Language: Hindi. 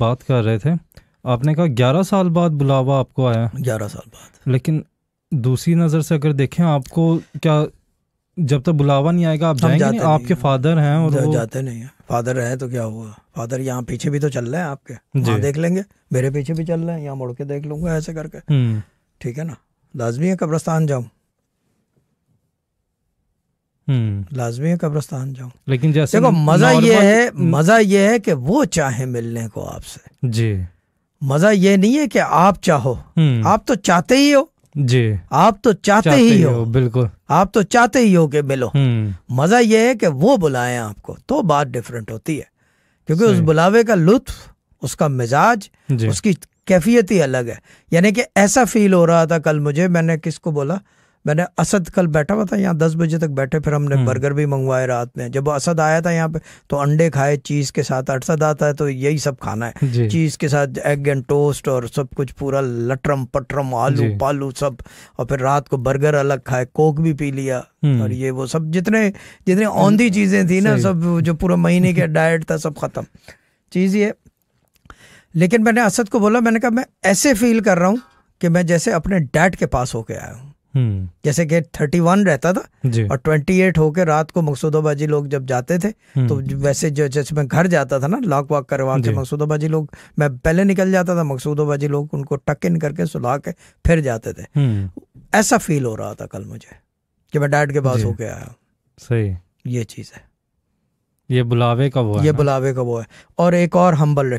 बात कर रहे थे आपने कहा ग्यारह साल बाद बुलावा आपको आया ग्यारह साल बाद लेकिन दूसरी नज़र से अगर देखें आपको क्या जब तक बुलावा नहीं आएगा आप जाएंगे जाते नहीं, आपके फादर हैं और वो... जाते नहीं है फादर रहे तो क्या हुआ फादर यहाँ पीछे भी तो चल रहे हैं आपके जी देख लेंगे मेरे पीछे भी चल रहे हैं यहाँ मुड़ के देख लूंगा ऐसे करके हम्म। ठीक है ना लाजमी है कब्रस्तान जाऊँ हम्म। लाजमी है कब्रस्तान जाऊँ लेकिन जैसे देखो मजा ये है हम्म। मजा ये है कि वो चाहे मिलने को आपसे जी मजा ये नहीं है कि आप चाहो हम्म। आप तो चाहते ही हो जी आप तो चाहते, चाहते ही हो बिल्कुल आप तो चाहते ही हो कि मिलो मजा ये है कि वो बुलाएं आपको तो बात डिफरेंट होती है क्योंकि उस बुलावे का लुत्फ उसका मिजाज उसकी कैफियत ही अलग है यानी कि ऐसा फील हो रहा था कल मुझे मैंने किसको बोला मैंने असद कल बैठा हुआ था यहाँ दस बजे तक बैठे फिर हमने हम्म। बर्गर भी मंगवाए रात में जब असद आया था यहाँ पे तो अंडे खाए चीज़ के साथ अरसद आता है तो यही सब खाना है चीज़ के साथ एग एंड टोस्ट और सब कुछ पूरा लटरम पटरम आलू पालू सब और फिर रात को बर्गर अलग खाए कोक भी पी लिया हम्म। और ये वो सब जितने जितने औंधी हम्म। चीज़ें थी ना सब जो पूरा महीने का डाइट था सब ख़त्म चीज़ ये लेकिन मैंने असद को बोला मैंने कहा मैं ऐसे फील कर रहा हूँ कि मैं जैसे अपने डैड के पास होके आया हूँ हम्म। जैसे कि थर्टी वन रहता था और ट्वेंटी एट होके रात को मकसूदाबाजी लोग जब जाते थे हम्म। तो वैसे जो जैसे मैं घर जाता था ना लॉक वॉक करवा के मकसूदाबाजी लोग मैं पहले निकल जाता था मकसूदाबाजी लोग उनको टक इन करके सुला के फिर जाते थे हम्म। ऐसा फील हो रहा था कल मुझे कि मैं डैड के पास होके आया सही ये चीज़ है ये बुलावे का वो है ये बुलावे का वो है और एक और हम्बल